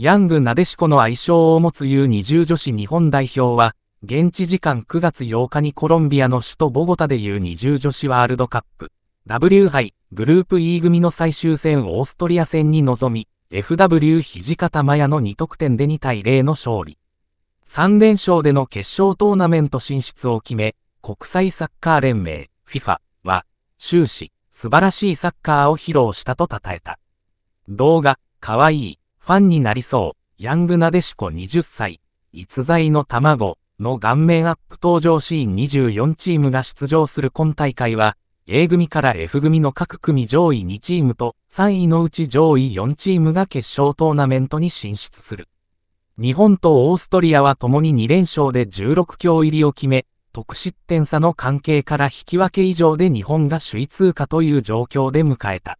ヤングなでしこの愛称を持つ U20 女子日本代表は、現地時間9月8日にコロンビアの首都ボゴタで U20 女子ワールドカップ W 杯グループ E 組の最終戦オーストリア戦に臨み、FW 土方麻也の2得点で2対0の勝利。3連勝での決勝トーナメント進出を決め、国際サッカー連盟 FIFA は終始素晴らしいサッカーを披露したと称えた。動画、かわいい。ファンになりそう、ヤングなでしこ20歳、逸材の卵の顔面アップ登場シーン24チームが出場する今大会は、A 組から F 組の各組上位2チームと3位のうち上位4チームが決勝トーナメントに進出する。日本とオーストリアは共に2連勝で16強入りを決め、得失点差の関係から引き分け以上で日本が首位通過という状況で迎えた。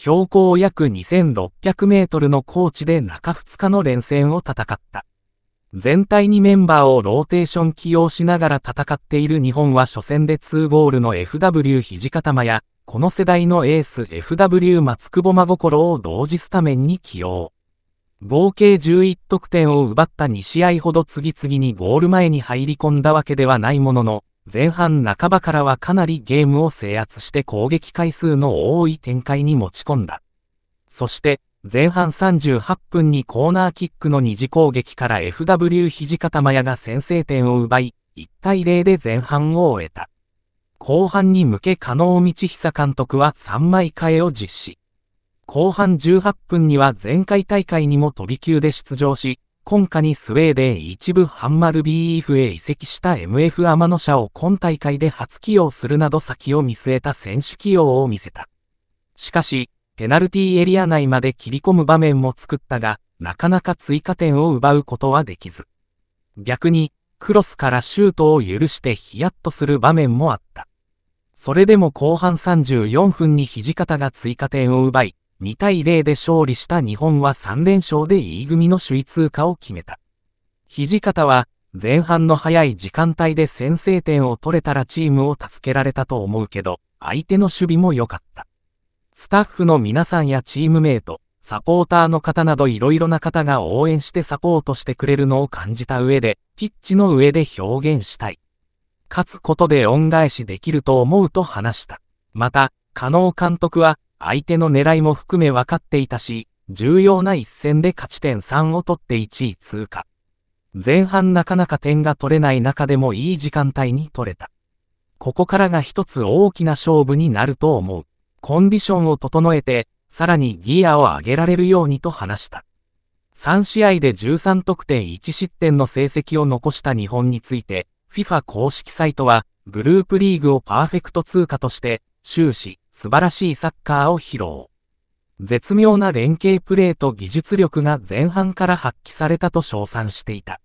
標高約2600メートルの高地で中2日の連戦を戦った。全体にメンバーをローテーション起用しながら戦っている日本は初戦で2ゴールの FW 土方や、この世代のエース FW 松久保真心を同時スタメンに起用。合計11得点を奪った2試合ほど次々にゴール前に入り込んだわけではないものの、前半半ばからはかなりゲームを制圧して攻撃回数の多い展開に持ち込んだ。そして、前半38分にコーナーキックの二次攻撃から FW 土方麻也が先制点を奪い、1対0で前半を終えた。後半に向け加納道久監督は3枚替えを実施。後半18分には前回大会にも飛び級で出場し、今夏にスウェーデン一部ハンマル BF へ移籍した MF 天野社を今大会で初起用するなど先を見据えた選手起用を見せた。しかし、ペナルティーエリア内まで切り込む場面も作ったが、なかなか追加点を奪うことはできず。逆に、クロスからシュートを許してヒヤッとする場面もあった。それでも後半34分に土方が追加点を奪い、2対0で勝利した日本は3連勝で E 組の首位通過を決めた。土方は、前半の早い時間帯で先制点を取れたらチームを助けられたと思うけど、相手の守備も良かった。スタッフの皆さんやチームメイト、サポーターの方などいろいろな方が応援してサポートしてくれるのを感じた上で、ピッチの上で表現したい。勝つことで恩返しできると思うと話した。また、加納監督は、相手の狙いも含め分かっていたし、重要な一戦で勝ち点3を取って1位通過。前半なかなか点が取れない中でもいい時間帯に取れた。ここからが一つ大きな勝負になると思う。コンディションを整えて、さらにギアを上げられるようにと話した。3試合で13得点1失点の成績を残した日本について、FIFA 公式サイトは、グループリーグをパーフェクト通過として、終始、素晴らしいサッカーを披露。絶妙な連携プレーと技術力が前半から発揮されたと称賛していた。